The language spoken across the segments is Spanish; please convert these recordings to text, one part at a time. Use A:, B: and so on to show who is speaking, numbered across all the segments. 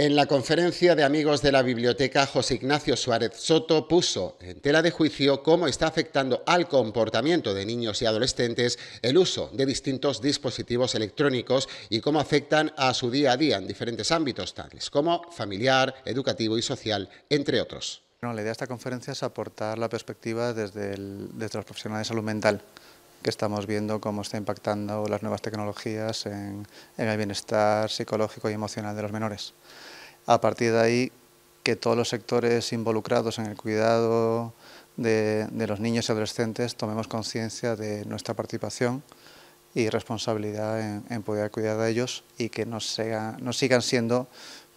A: En la conferencia de amigos de la biblioteca, José Ignacio Suárez Soto puso en tela de juicio cómo está afectando al comportamiento de niños y adolescentes el uso de distintos dispositivos electrónicos y cómo afectan a su día a día en diferentes ámbitos, tales como familiar, educativo y social, entre otros. la idea de esta conferencia es aportar
B: la perspectiva desde, desde los profesionales de salud mental que estamos viendo cómo está impactando las nuevas tecnologías en, el bienestar psicológico y emocional de los menores. A partir de ahí, que todos los sectores involucrados en el cuidado de, los niños y adolescentes tomemos conciencia de nuestra participación y responsabilidad en, poder cuidar de ellos y que no, sigan siendo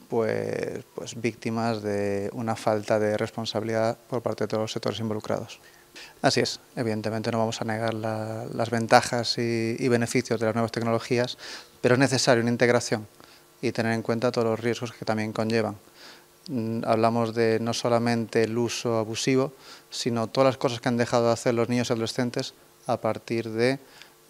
B: pues, pues víctimas de una falta de responsabilidad por parte de todos los sectores involucrados. Así es, evidentemente no vamos a negar las ventajas y, beneficios de las nuevas tecnologías, pero es necesario una integración y tener en cuenta todos los riesgos que también conllevan mm, hablamos de no solamente el uso abusivo, sino todas las cosas que han dejado de hacer los niños y adolescentes a partir de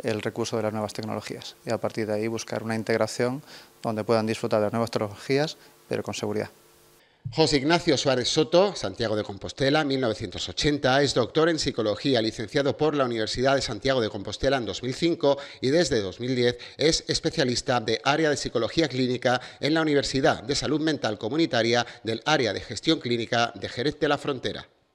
B: recurso de las nuevas tecnologías y a partir de ahí buscar una integración donde puedan disfrutar de las nuevas tecnologías,
A: pero con seguridad. José Ignacio Suárez Soto, Santiago de Compostela, 1980, es doctor en psicología, licenciado por la Universidad de Santiago de Compostela en 2005 y desde 2010 es especialista de área de psicología clínica en la Universidad de Salud Mental Comunitaria del área de gestión clínica de Jerez de la Frontera.